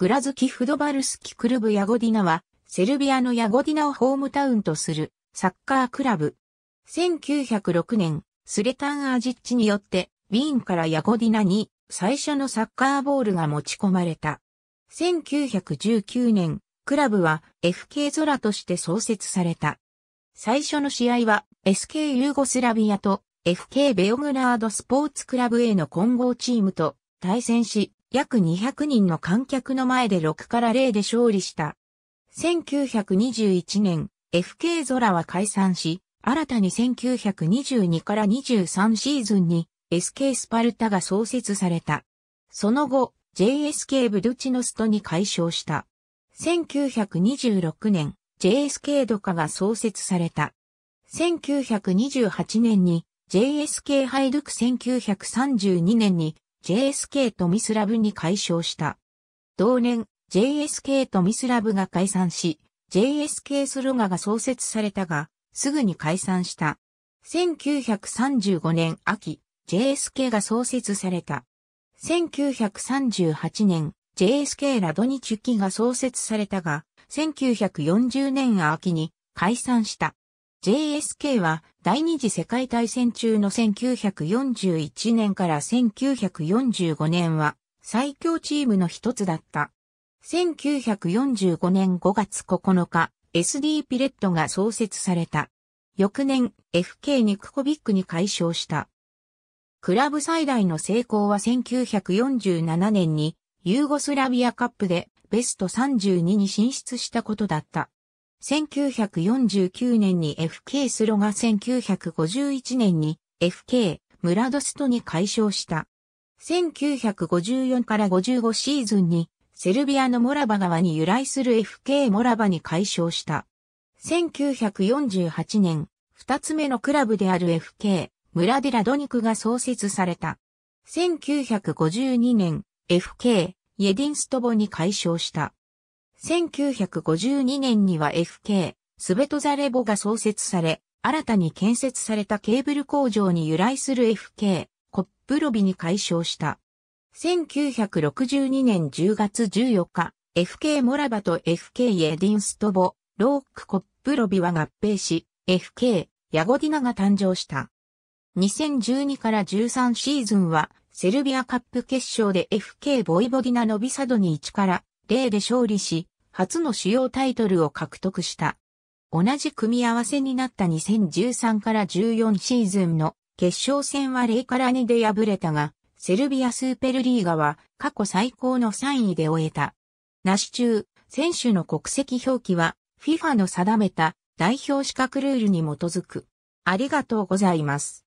グラズキ・フドバルスキ・クルブ・ヤゴディナは、セルビアのヤゴディナをホームタウンとするサッカークラブ。1906年、スレタン・アジッチによって、ウィーンからヤゴディナに最初のサッカーボールが持ち込まれた。1919年、クラブは FK ゾラとして創設された。最初の試合は SK ユーゴスラビアと FK ベオグラードスポーツクラブへの混合チームと対戦し、約200人の観客の前で6から0で勝利した。1921年、FK ゾラは解散し、新たに1922から23シーズンに SK スパルタが創設された。その後、JSK ブルチノストに解消した。1926年、JSK ドカが創設された。1928年に JSK ハイドク1932年に JSK とミスラブに解消した。同年、JSK とミスラブが解散し、JSK スロガが創設されたが、すぐに解散した。1935年秋、JSK が創設された。1938年、JSK ラドニチュキが創設されたが、1940年秋に解散した。JSK は第二次世界大戦中の1941年から1945年は最強チームの一つだった。1945年5月9日、SD ピレットが創設された。翌年、FK ニクコビックに解消した。クラブ最大の成功は1947年にユーゴスラビアカップでベスト32に進出したことだった。1949年に FK スロが1951年に FK ムラドストに解消した。1954から55シーズンにセルビアのモラバ川に由来する FK モラバに解消した。1948年、二つ目のクラブである FK ムラデラドニクが創設された。1952年、FK イェディンストボに解消した。1952年には FK、スベトザレボが創設され、新たに建設されたケーブル工場に由来する FK、コップロビに改称した。1962年10月14日、FK モラバと FK エディンストボ、ロークコップロビは合併し、FK、ヤゴディナが誕生した。2012から13シーズンは、セルビアカップ決勝で FK ボイボディナノビサドに1から0で勝利し、初の主要タイトルを獲得した。同じ組み合わせになった2013から14シーズンの決勝戦は0から2で敗れたが、セルビアスーペルリーガは過去最高の3位で終えた。なし中、選手の国籍表記は FIFA の定めた代表資格ルールに基づく。ありがとうございます。